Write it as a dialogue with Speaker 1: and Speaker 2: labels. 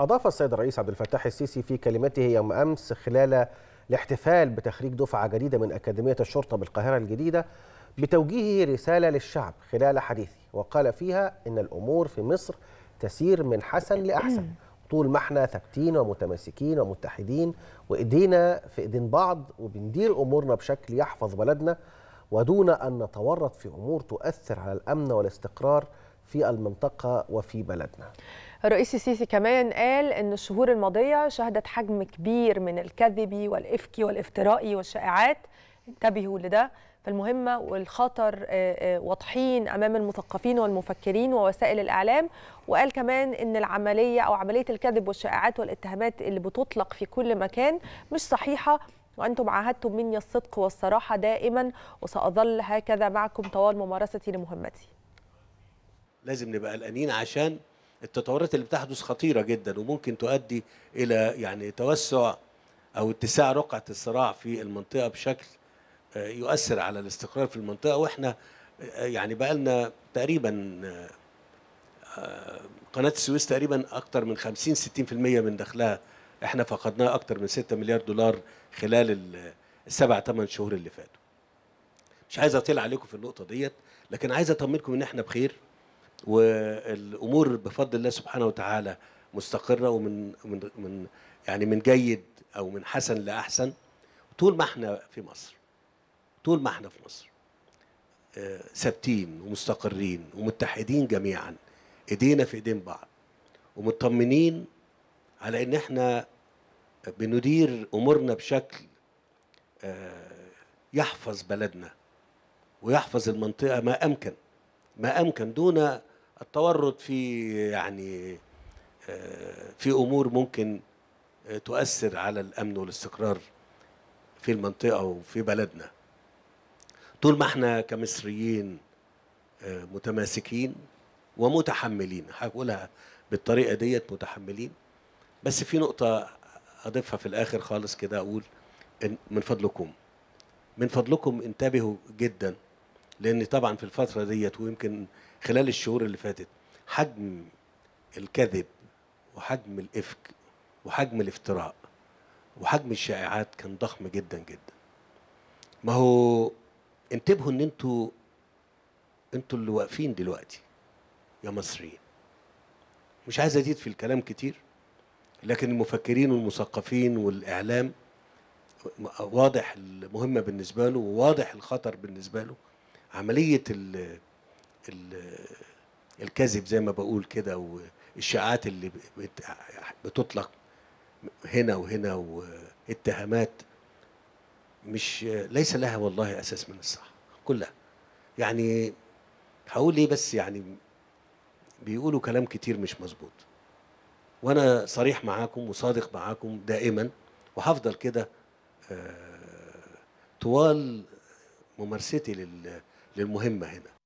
Speaker 1: أضاف السيد الرئيس عبد الفتاح السيسي في كلمته يوم أمس خلال الاحتفال بتخريج دفعة جديدة من أكاديمية الشرطة بالقاهرة الجديدة بتوجيهه رسالة للشعب خلال حديثه وقال فيها إن الأمور في مصر تسير من حسن لأحسن طول ما احنا ثابتين ومتماسكين ومتحدين وإيدينا في إيدين بعض وبندير أمورنا بشكل يحفظ بلدنا ودون أن نتورط في أمور تؤثر على الأمن والاستقرار في المنطقة وفي بلدنا
Speaker 2: الرئيس السيسي كمان قال أن الشهور الماضية شهدت حجم كبير من الكذب والإفك والإفتراء والشائعات انتبهوا لده فالمهمة والخطر آه، آه، واضحين أمام المثقفين والمفكرين ووسائل الإعلام وقال كمان أن العملية أو عملية الكذب والشائعات والاتهامات اللي بتطلق في كل مكان مش صحيحة وأنتم عاهدتم مني الصدق والصراحة دائما وسأظل هكذا معكم طوال ممارستي لمهمتي
Speaker 3: لازم نبقى قلقانين عشان التطورات اللي بتحدث خطيره جدا وممكن تؤدي الى يعني توسع او اتساع رقعه الصراع في المنطقه بشكل آه، يؤثر على الاستقرار في المنطقه واحنا آه، يعني بقى لنا تقريبا آه، قناه السويس تقريبا اكثر من 50 60% من دخلها احنا فقدناه اكثر من 6 مليار دولار خلال السبع ثمان شهور اللي فاتوا مش عايز اطيل عليكم في النقطه ديت لكن عايز اطمنكم ان احنا بخير والامور بفضل الله سبحانه وتعالى مستقره ومن من من يعني من جيد او من حسن لاحسن طول ما احنا في مصر طول ما احنا في مصر آه، ثابتين ومستقرين ومتحدين جميعا ايدينا في ايدين بعض ومطمنين على ان احنا بندير امورنا بشكل آه، يحفظ بلدنا ويحفظ المنطقه ما امكن ما امكن دون التورط في يعني آه، في امور ممكن آه، تؤثر على الامن والاستقرار في المنطقه وفي بلدنا طول ما احنا كمصريين آه، متماسكين ومتحملين هقولها بالطريقه ديت متحملين بس في نقطه اضيفها في الاخر خالص كده اقول إن من فضلكم من فضلكم انتبهوا جدا لان طبعا في الفتره ديت ويمكن خلال الشهور اللي فاتت حجم الكذب وحجم الإفك وحجم الافتراء وحجم الشائعات كان ضخم جدا جدا ما هو انتبهوا ان انتوا انتوا اللي واقفين دلوقتي يا مصريين مش عايز ازيد في الكلام كتير لكن المفكرين والمثقفين والاعلام واضح المهمه بالنسبه له وواضح الخطر بالنسبه له عمليه الكذب زي ما بقول كده والشائعات اللي بتطلق هنا وهنا واتهامات مش ليس لها والله اساس من الصح كلها يعني هقول ايه بس يعني بيقولوا كلام كتير مش مظبوط وانا صريح معاكم وصادق معاكم دائما وهفضل كده آه، طوال ممارستي للمهمه
Speaker 2: هنا